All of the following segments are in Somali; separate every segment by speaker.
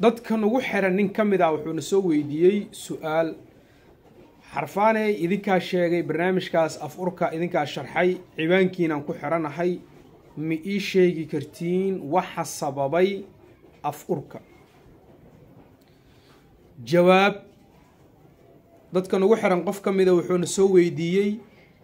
Speaker 1: dadka nagu xiran nin ka mid ah wuxuuna soo weydiiyey su-aal xarfaane idinkaa sheegay barnaamijkaas af urka idinkaa sharxay cibaankiinaan ku xiranahay ma ii sheegi kartiin waxa sababay af urka jawaab dadka nagu xiran qof ka mida ah wuxuuna soo weydiiyey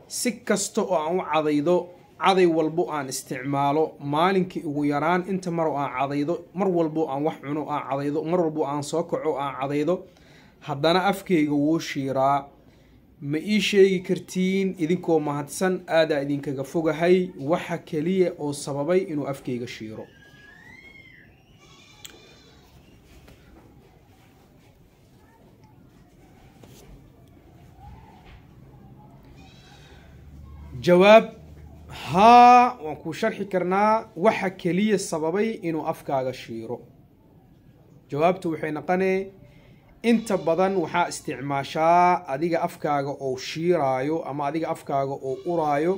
Speaker 1: si kasta oo aan u cadaydo caday walbo aan isticmaalo maalinkii ugu yaraan inta maroo aan cadaydo mar walbo aan wax cuno aan cadaydo mar walbo aan soo kaco aan cadaydo haddana afkayga wuu shiiraa ma ii sheegi kartiin idinkoo mahadsan aadaa idinkaga fogahay waxa keliya oo sababay inuu afkeyga shiiro jawaab haa waan kuu sharxi karnaa waxa keliya sababay inuu afkaaga shiiro jawaabtu waxay noqonee inta badan waxaa isticmaashaa adiga afkaaga oo shiiraayo ama adiga afkaaga oo uraayo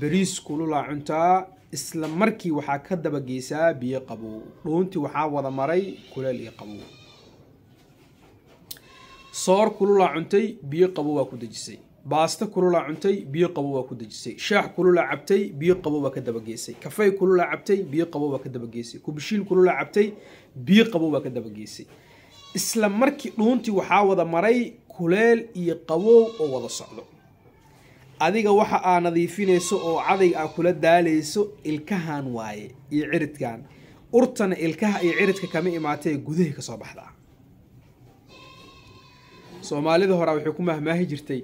Speaker 1: beriis kululaa cuntaa isla markii waxaa ka daba geysaa biyo qabow dhuuntii waxaa wada maray kuleel iyo qabow soor kululaa cuntay biyo qabow baa ku dejisay baasto kululaa cuntay biyo qabow waa ku dejisay shaax kulula cabtay biyo qabo waa ka dabageysay kafay kulula cabtay biyo qabo waa ka dabageysay kubishiil kulula cabtay biyo qabow waa ka dabageysay isla markii dhuuntii waxaa wada maray kuleel iyo qabow oo wada socdo adiga waxa aa nadiifinayso oo cadayg aa kula daalayso ilkahan waaye iyo ciridkan urtana ilkaha iyo ciridka kama imaatee gudahay kasoo baxdaa soomaalida hore waxay ku mahmaahi jirtay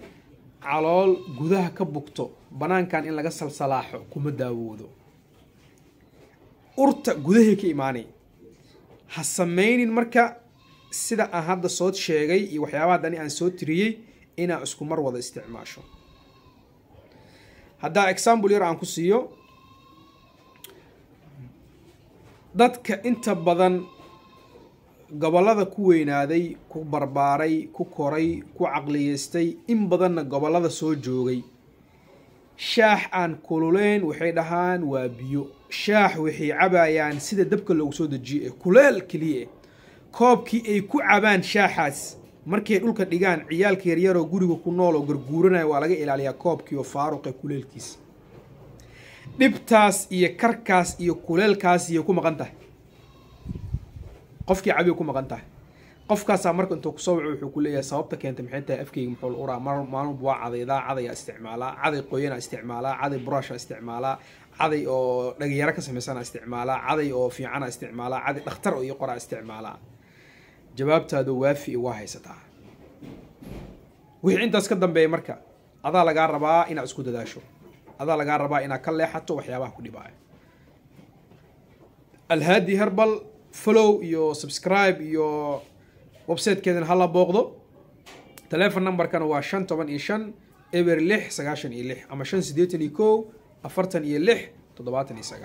Speaker 1: calool gudaha ka bugto banaankan in laga salsalaaxo kuma daawoodo urta gudahay ka imaanay ha samaynin marka sida aan hadda soo sheegay iyo waxyaabaha dani aan soo tiriyey inaa isku mar wada isticmaasho haddaa example yar aan ku siiyo dadka inta badan gobollada ku weynaaday ku barbaaray ku koray ku caqliyeystay in badanna gobollada soo joogay shaax aan kululeyn waxay dhahaan waa biyo shaax waxay cabayaan sida dabka loogu soo dejiyo ee kuleel keliya koobkii ay ku cabaan shaaxaas markay dhulka dhigaan ciyaalka yaryaroo guriga ku nool oo garguuranaya waa laga ilaaliyaa koobkii oo faaruqe kuleelkiisa dhibtaas iyo karkaas iyo kuleelkaas iyay ku maqan tahay qofkii cabi ku maqan tahay qofkaasaa marka intuu kusoo waco wuxuu kuleeyahay sababta keenta maxay tahay afkeyga muxuu la uraa maalmalba waa cadaydaa caday isticmaalaa caday qoyanaa isticmaalaa caday buraasha isticmaalaa caday oo dhagiyaro ka samaysana isticmaalaa caday oo fiicana isticmaalaa caday dhakhtar iyo qoraa isticmaalaa jawaabtaadu waafi waa haysataa wixii intaas ka dambeeya marka adaa lagaa rabaa inaad isku dadaasho adaa lagaa rabaa inaad ka leexato waxyaabaha ku dhibaayo alhaadi herbal follow iyo subscribe iyo websitekeedana hala booqdo telefon numberkana waa shan toban iyo shan eber lix sagaashan iyo lix ama shan siddeetan iyo kow afartan iyo lix toddobaatan iyo sagaal